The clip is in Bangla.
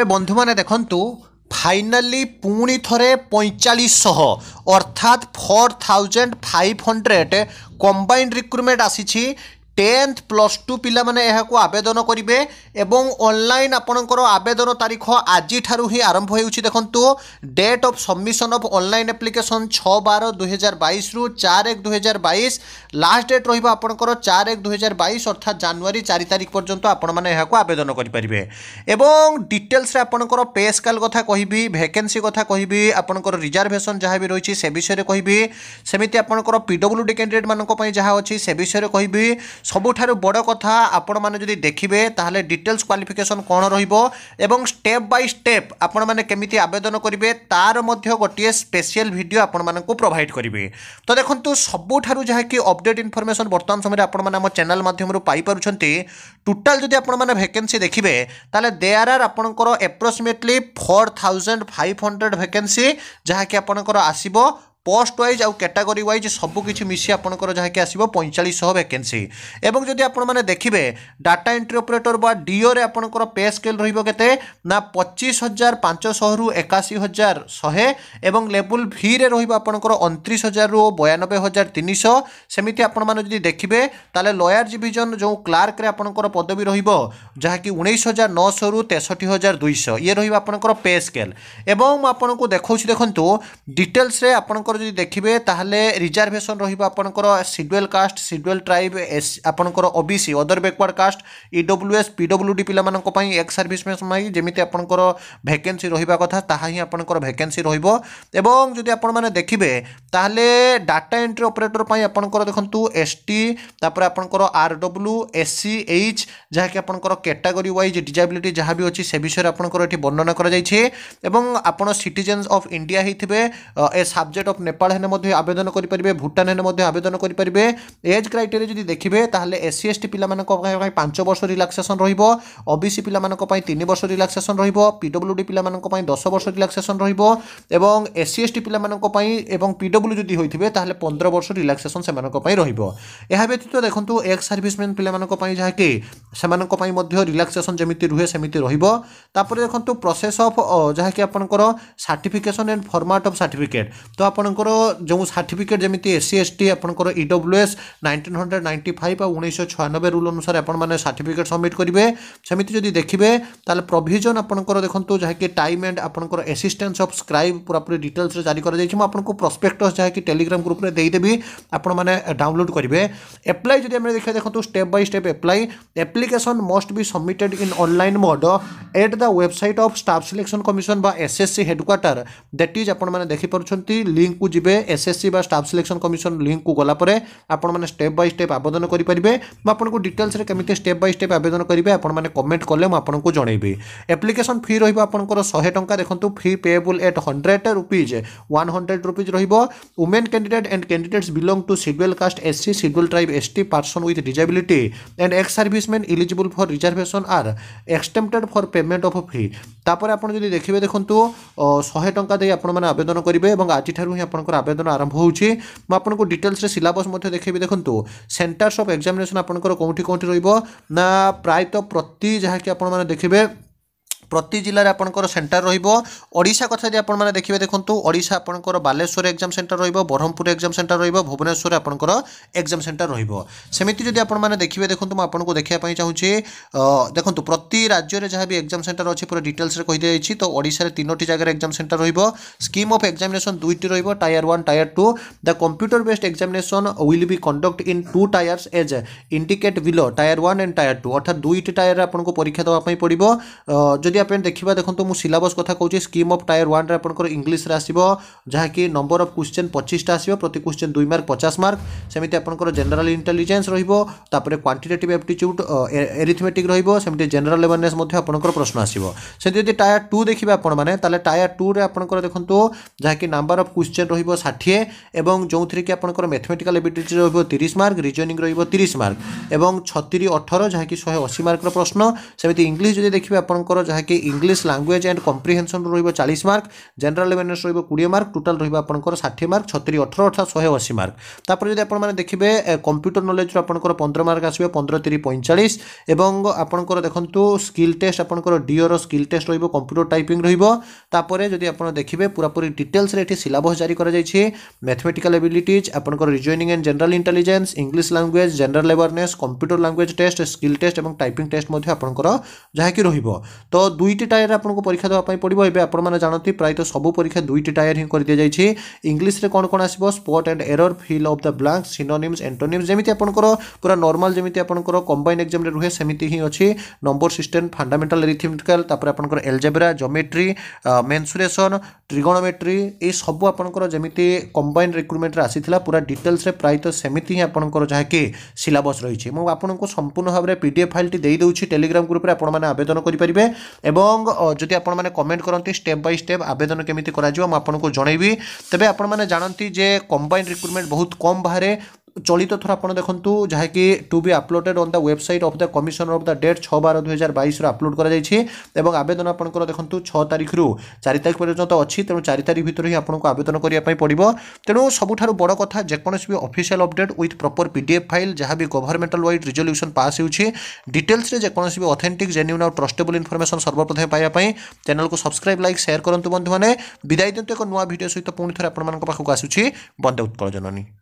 ଏବେ ବନ୍ଧୁମାନେ ଦେଖନ୍ତୁ ଫାଇନାଲି ପୁଣି ଥରେ ପଇଁଚାଳିଶଶହ ଅର୍ଥାତ୍ four thousand five hundred combined recruitment ଆସିଛି টেন্থ প্লস টু ପିଲାମାନେ ଏହାକୁ ଆବେଦନ କରିବେ ଏବଂ ଅନଲାଇନ୍ ଆପଣଙ୍କର ଆବେଦନ ତାରିଖ ଆଜିଠାରୁ ହିଁ ଆରମ୍ଭ ହେଉଛି ଦେଖନ୍ତୁ date of submission of online application ଛଅ ବାର ଦୁଇହଜାର ବାଇଶରୁ ଚାରି ଏକ ଦୁଇହଜାର ବାଇଶ ଲାଷ୍ଟ ଡେଟ୍ ରହିବ ଆପଣଙ୍କର ଚାରି ଏକ ଦୁଇହଜାର ବାଇଶ ଅର୍ଥାତ୍ ଜାନୁଆରୀ ଚାରି ତାରିଖ ପର୍ଯ୍ୟନ୍ତ ଆପଣମାନେ ଏହାକୁ ଆବେଦନ କରିପାରିବେ ଏବଂ ଡିଟେଲ୍ସରେ ଆପଣଙ୍କର ପେ ସ୍କାଲ୍ କଥା କହିବି ଭ୍ୟାକେନ୍ସି କଥା କହିବି ଆପଣଙ୍କର ରିଜର୍ଭେସନ୍ ଯାହା ବି ରହିଛି ସେ ବିଷୟରେ କହିବି ସେମିତି ଆପଣଙ୍କର ପି ଡବ୍ଲ୍ୟୁ ଡି କ୍ୟାଣ୍ଡିଡେଟ୍ ମାନଙ୍କ ପାଇଁ ଯାହା ଅଛି ସେ ବିଷୟରେ କହିବି ସବୁଠାରୁ ବଡ଼ କଥା ଆପଣମାନେ ଯଦି ଦେଖିବେ ତାହେଲେ ଡିଟେଲ୍ସ କ୍ୱାଲିଫିକେସନ୍ କ'ଣ ରହିବ ଏବଂ ଷ୍ଟେପ୍ ବାଇ ଷ୍ଟେପ୍ ଆପଣମାନେ କେମିତି ଆବେଦନ କରିବେ ତା'ର ମଧ୍ୟ ଗୋଟିଏ ସ୍ପେଶିଆଲ୍ ଭିଡ଼ିଓ ଆପଣମାନଙ୍କୁ ପ୍ରୋଭାଇଡ଼ କରିବେ ତ ଦେଖନ୍ତୁ ସବୁଠାରୁ ଯାହାକି ଅପଡ଼େଟ୍ ଇନଫର୍ମେସନ୍ ବର୍ତ୍ତମାନ ସମୟରେ ଆପଣମାନେ ଆମ ଚ୍ୟାନେଲ୍ ମାଧ୍ୟମରୁ ପାଇପାରୁଛନ୍ତି ଟୋଟାଲ୍ ଯଦି ଆପଣମାନେ ଭେକେନ୍ସି ଦେଖିବେ ତାହେଲେ ଦେୟାର ଆର୍ ଆପଣଙ୍କର approximately four thousand five hundred vacancy ଯାହାକି ଆପଣଙ୍କର ଆସିବ পোস্ট ওয়াইজ আউ ক্যাটাগোরি ওয়াইজ সবু কিছু মিশি আপনার যাকে আসব পঁয়চাশশহ ভ্যাকেন্সি এবং যদি আপনার দেখবে ডাটা এন্ট্রি অপরেটর বা ডিওরে আপনার পে স্কেল রহব কেতে না পঁচিশ হাজার পাঁচশহ রু একাশি হাজার শহে এবং লেবুল ভিরে রহব আপনার অনত্রিশ হাজার রু বয়ানবে হাজার তিনশ সেমিতি আপনার যদি দেখবে তাহলে লয়ার ডিভিজন যে ক্লার্করে আপনার পদবী রহব যা কি উনিশ হাজার নশ রু তেষট্টি হাজার দুইশ ইয়ে রহব আপনার পে স্কেল এবং আপনার দেখছি দেখুন ডিটেলসে আপনার ଆପଣଙ୍କର ଯଦି ଦେଖିବେ ତାହେଲେ ରିଜର୍ଭେସନ୍ ରହିବ ଆପଣଙ୍କର scheduled caste scheduled tribe S ଆପଣଙ୍କର O B C other backward caste E W S P W D ପିଲାମାନଙ୍କ ପାଇଁ ଏକ୍ସ ସର୍ଭିସମ୍ୟାନ୍ ପାଇଁ ଯେମିତି ଆପଣଙ୍କର ଭ୍ୟାକେନ୍ସି ରହିବା କଥା ତାହା ହିଁ ଆପଣଙ୍କର ଭ୍ୟାକେନ୍ସି ରହିବ ଏବଂ ଯଦି ଆପଣମାନେ ଦେଖିବେ ତାହେଲେ ଡାଟା ଏଣ୍ଟ୍ରି ଅପରେଟର୍ ପାଇଁ ଆପଣଙ୍କର ଦେଖନ୍ତୁ ଏସ୍ ଟି ତାପରେ ଆପଣଙ୍କର R W S C H ଯାହାକି ଆପଣଙ୍କର କ୍ୟାଟାଗୋରୀ ୱାଇଜ୍ ଡିଜାବିଲିଟି ଯାହା ବି ଅଛି ସେ ବିଷୟରେ ଆପଣଙ୍କର ଏଠି ବର୍ଣ୍ଣନା କରାଯାଇଛି ଏବଂ ଆପଣ ସିଟିଜେନ୍ସ ଅଫ୍ ଇଣ୍ଡିଆ ହେଇଥିବେ ଏ ସବଜେକ୍ଟ ଅଫ୍ নেপাল হেনে মধ্যে আবেদন করিপারে ভুটান হেনে মধ্যে আবেদন করিপারে এজ ক্রাইটেরিয়া যদি দেখবে তাহলে এসসি এসটি পিলামানক পাঁচ বর্ষ রিলাক্সেসন রহব ওবিসি পিলামানক তিন বর্ষ রিলাক্সেসন রহব পিডব্লুডি পিলামানক দশ বর্ষ রিলাক্সেসন রহব এবং এসসি এসটি পিলামানক এবং পিডব্লু যদি হয়ে তাহলে পনেরো বর্ষ রিলাক্সেসন সে রহব ଏହା ବ୍ୟତୀତ ଦେଖନ୍ତୁ ଏକ୍ସ ସର୍ଭିସମ୍ୟାନ୍ ପିଲାମାନଙ୍କ ପାଇଁ ଯାହାକି ସେମାନଙ୍କ ପାଇଁ ମଧ୍ୟ ରିଲାକ୍ସେସନ୍ ଯେମିତି ରୁହେ ସେମିତି ରହିବ ତାପରେ ଦେଖନ୍ତୁ ପ୍ରୋସେସ୍ ଅଫ୍ ଯାହାକି ଆପଣଙ୍କର certification and format of certificate ତ ଆପଣ ଆପଣଙ୍କର ଯେଉଁ ସାର୍ଟିଫିକେଟ୍ ଯେମିତି ଏସ୍ ସି ଏସ୍ ଟି ଆପଣଙ୍କର E W S nineteen hundred ninety five ଆଉ ଉଣେଇଶହ ଛୟାନବେ ରୁଲ୍ ଅନୁସାରେ ଆପଣମାନେ ସାର୍ଟିଫିକେଟ୍ ସବମିଟ୍ କରିବେ ସେମିତି ଯଦି ଦେଖିବେ ତାହେଲେ ପ୍ରୋଭିଜନ୍ ଆପଣଙ୍କର ଦେଖନ୍ତୁ ଯାହାକି ଟାଇମ୍ ଆଣ୍ଡ ଆପଣଙ୍କର ଏସିଷ୍ଟାନ୍ସ ଅଫ୍ ସ୍କ୍ରାଇବ୍ ପୁରାପୁରି ଡିଟେଲ୍ସରେ ଜାରି କରାଯାଇଛି ମୁଁ ଆପଣଙ୍କୁ ପ୍ରସ୍ପେକ୍ଟସ୍ ଯାହାକି ଟେଲିଗ୍ରାମ୍ ଗ୍ରୁପ୍ରେ ଦେଇଦେବି ଆପଣମାନେ ଡାଉନଲୋଡ଼୍ କରିବେ ଆପ୍ଲାଏ ଯଦି ଆମେ ଦେଖିବା ଦେଖନ୍ତୁ step by step apply application must be submitted in online mode at the website of staff selection commission ବା ଏସ୍ଏସ୍ସି ହେଡ଼କ୍ୱାର୍ଟର ଦେଟ୍ ଇଜ୍ ଆପଣମାନେ ଦେଖିପାରୁଛନ୍ତି ଲିଙ୍କ୍ লিঙ্কକୁ ଯିବେ ଏସ୍ଏସ୍ସି ବା ଷ୍ଟାଫ୍ ସିଲେକ୍ସନ୍ କମିଶନ ଲିଙ୍କକୁ ଗଲାପରେ ଆପଣମାନେ ଷ୍ଟେପ୍ ବାଇ ଷ୍ଟେପ୍ ଆବେଦନ କରିପାରିବେ ମୁଁ ଆପଣଙ୍କୁ ଡିଟେଲ୍ସରେ କେମିତି ଷ୍ଟେପ୍ ବାଇ ଷ୍ଟେପ୍ ଆବେଦନ କରିବେ ଆପଣମାନେ କମେଣ୍ଟ କଲେ ମୁଁ ଆପଣଙ୍କୁ ଜଣେଇବି ଆପ୍ଲିକେସନ୍ ଫି ରହିବ ଆପଣଙ୍କର ଶହେ ଟଙ୍କା ଦେଖନ୍ତୁ fee payable at hundred rupees one hundred rupees ରହିବ women candidate and candidates belong to scheduled caste SC scheduled tribe ST person with disability and ex serviceman eligible for reservation are exempted for payment of fee ତାପରେ ଆପଣ ଯଦି ଦେଖିବେ ଦେଖନ୍ତୁ ଶହେ ଟଙ୍କା ଦେଇ ଆପଣମାନେ ଆବେଦନ କରିବେ ଏବଂ ଆଜିଠାରୁ ହିଁ আপনার আবেদন আরম্ভ হচ্ছে মু আপনার ডিটেলসে সিলাবস দেখবি দেখুন সেন্টার্স অফ এক্সামিনেসন আপনার কোটি কোটি রহব না প্রায়ত প্রতি যা কি আপনার মানে দেখবে প্রতি জেলার আপনার সেন্টার রহব ওড়শা কথা যদি আপনার মানে দেখবে দেখুন ওড়শা আপনার বালেশ্বর এক্সাম সেন্টার রহব ব্রহ্মপুর এক্সাম সেন্টার রহব ভুবনেশ্বর আপনার এক্সাম সেন্টার রহব সেমিতি যদি আপনার দেখবে দেখুন আপনার দেখা চাহুছি দেখুন প্রতি রাজ্যের যা বি এক্সাম সেন্টার অ পুরো ডিটেলসে কহিদি তো ওড়শার তিনোটি জায়গার এক্সাম সেন্টার রহব স্কিম অফ এক্সামিনেসন দুইটি রহব tier one tier two the computer based examination will be conduct in two tiers as indicate below tier one and tier two অর্থাৎ দুইটি টায়ারে আপনার পরীক্ষা দেওয়া পড়ব যদি আপনি দেখবা দেখুন মু সিলাবস কথা কৌছি স্কিম অফ টায়ার ওয়ানরে আপনার ইংলিশে আসব যা কি নম্বর অফ কোশ্চেন পঁচিশটা আসব প্রতি কোশ্চেন দুই মার্ক পচাশ মার্ক সেমিতি আপনার জেনারেল ইন্টেলিজেন্স রহব তাপরে কোয়ান্টিটেটিভ আপ্টিচ্ୟୁড এরিথমেটিক রহব সেমিতি জেনারেল আওয়ারনেস আপনার প্রশ্ন আসব সেমিতি যদি টায়ার টু দেখবে আপনার মানে তাহলে টায়ার টুরে আপনার দেখুন যা কি নাম্বার অফ কোশ্চেন রহব ষাঠিয়ে এবং ଯେଉଁଥିରେ କି ଆପଣଙ୍କର ମ୍ୟାଥମେଟିକାଲ ଏବିଲିଟି ରହିବ ତିରିଶ ମାର୍କ ରିଜନିଂ ରହିବ ତିରିଶ ମାର୍କ ଏବଂ ଛତିରି ଅଠର ଯାହାକି ଶହେ ଅଶୀ ମାର୍କର ପ୍ରଶ୍ନ ସେମିତି ଇଂଲିଶ ଯଦି ଦେଖିବେ ଆପଣଙ୍କର ଯାହାକି ବାକି ଇଂଲିଶ ଲାଙ୍ଗୁଏଜ୍ ଆଣ୍ଡ କମ୍ପ୍ରିହେନ୍ସନ୍ ରହିବ ଚାଳିଶ ମାର୍କ ଜେନେରାଲ ଆୱାରନେସ୍ ରହିବ କୋଡ଼ିଏ ମାର୍କ ଟୋଟାଲ୍ ରହିବ ଆପଣଙ୍କର ଷାଠିଏ ମାର୍କ ଛତିରି ଅଠର ଅର୍ଥାତ୍ ଶହେ ଅଶୀ ମାର୍କ ତାପରେ ଯଦି ଆପଣମାନେ ଦେଖିବେ କମ୍ପ୍ୟୁଟର ନଲେଜ୍ରୁ ଆପଣଙ୍କର ପନ୍ଦର ମାର୍କ ଆସିବ ପନ୍ଦର ତିରି ପଇଁଚାଳିଶ ଏବଂ ଆପଣଙ୍କର ଦେଖନ୍ତୁ ସ୍କିଲ୍ ଟେଷ୍ଟ ଆପଣଙ୍କର ଡିଓର ସ୍କିଲ୍ ଟେଷ୍ଟ ରହିବ କମ୍ପ୍ୟୁଟର ଟାଇପିଂ ରହିବ ତାପରେ ଯଦି ଆପଣ ଦେଖିବେ ପୁରାପୁରି ଡିଟେଲ୍ସରେ ଏଠି ସିଲାବସ୍ ଜାରି କରାଯାଇଛି ମ୍ୟାଥମେଟିକାଲ୍ ଏବିଲିଟିଜ୍ ଆପଣଙ୍କର reasoning and general intelligence English language general awareness computer language test skill test ଏବଂ ଟାଇପିଂ ଟେଷ୍ଟ ମଧ୍ୟ ଆପଣଙ୍କର ଯାହାକି ରହିବ ତ দুইটি টাୟାର ଆପଣଙ୍କୁ ପରୀକ୍ଷା ଦେବା ପାଇଁ ପଡ଼ିବ ଏବେ ଆପଣମାନେ ଜାଣନ୍ତି ପ୍ରାୟତଃ ସବୁ ପରୀକ୍ଷା ଦୁଇଟି ଟାୟାର ହିଁ କରିଦିଆଯାଇଛି ଇଂଲିଶରେ କ'ଣ କ'ଣ ଆସିବ spot and error fill of the blank synonyms antonyms ଯେମିତି ଆପଣଙ୍କର ପୁରା ନର୍ମାଲ ଯେମିତି ଆପଣଙ୍କର କମ୍ବାଇନ୍ ଏକ୍ଜାମ୍ରେ ରୁହେ ସେମିତି ହିଁ ଅଛି ନମ୍ବର ସିଷ୍ଟମ୍ ଫଣ୍ଡାମେଣ୍ଟାଲ ରିଥମେଟିକାଲ ତାପରେ ଆପଣଙ୍କର ଏଲଜେବ୍ରା ଜୋମେଟ୍ରି ମେନ୍ସୁରେସନ୍ ଟ୍ରିଗୋଣୋମେଟ୍ରି ଏସବୁ ଆପଣଙ୍କର ଯେମିତି କମ୍ବାଇନ୍ ରିକ୍ରୁଟମେଣ୍ଟରେ ଆସିଥିଲା ପୁରା ଡିଟେଲ୍ସରେ ପ୍ରାୟତଃ ସେମିତି ହିଁ ଆପଣଙ୍କର ଯାହାକି ସିଲାବସ୍ ରହିଛି ମୁଁ ଆପଣଙ୍କୁ ସମ୍ପୂର୍ଣ୍ଣ ଭାବରେ ପି ଡି ଏଫ୍ ଫାଇଲ୍ଟି ଦେଇଦେଉଛି ଟେଲିଗ୍ରାମ ଗ୍ରୁପରେ ଆପଣମାନେ ଆବେଦନ କରିପାରିବେ এবং যদি ଆପଣମାନେ କମେଣ୍ଟ କରନ୍ତି ଷ୍ଟେପ୍ ବାଇ ଷ୍ଟେପ୍ ଆବେଦନ କେମିତି କରାଯିବ ମୁଁ ଆପଣଙ୍କୁ ଜଣାଇବି ତେବେ ଆପଣମାନେ ଜାଣନ୍ତି ଯେ କମ୍ବାଇନ୍ ରିକ୍ରୁଟମେଣ୍ଟ ବହୁତ କମ୍ ବାହାରେ চলিত ଥର ଆପଣ ଦେଖନ୍ତୁ ଯାହାକି to be uploaded on the website of the commissioner of the date ଛଅ ବାର ଦୁଇହଜାର ବାଇଶରେ ଅପଲୋଡ଼ କରାଯାଇଛି ଏବଂ ଆବେଦନ ଆପଣଙ୍କର ଦେଖନ୍ତୁ ଛଅ ତାରିଖରୁ ଚାରି ତାରିଖ ପର୍ଯ୍ୟନ୍ତ ଅଛି ତେଣୁ ଚାରି ତାରିଖ ଭିତରେ ହିଁ ଆପଣଙ୍କୁ ଆବେଦନ କରିବା ପାଇଁ ପଡ଼ିବ ତେଣୁ ସବୁଠାରୁ ବଡ଼ କଥା ଯେକୌଣସି ବି official update with proper P D F file ଯାହା ବି ଗଭର୍ଣ୍ଣମେଣ୍ଟାଲ ୱାଇଡ୍ ରିଜଲ୍ୟୁସନ୍ ପାସ୍ ହେଉଛି ଡିଟେଲ୍ସରେ ଯେକୌଣସି ବି ଅଥେଣ୍ଟିକ୍ ଜେନ୍ୟୁନ୍ ଆଉ ଟ୍ରଷ୍ଟେବୁଲ୍ ଇନଫର୍ମେସନ୍ ସର୍ବପ୍ରଥମେ ପାଇବା ପାଇଁ ଚ୍ୟାନେଲକୁ ସବସ୍କ୍ରାଇବ୍ ଲାଇକ୍ ସେୟାର କରନ୍ତୁ ବନ୍ଧୁମାନେ ବିଦାୟ ଦିଅନ୍ତୁ ଏକ ନୂଆ ଭିଡ଼ିଓ ସହିତ ପୁଣି ଥରେ ଆପଣମାନଙ୍କ ପାଖକୁ ଆସୁଛି ବନ୍ଦେ ଉତ୍କଳ ଜନନୀ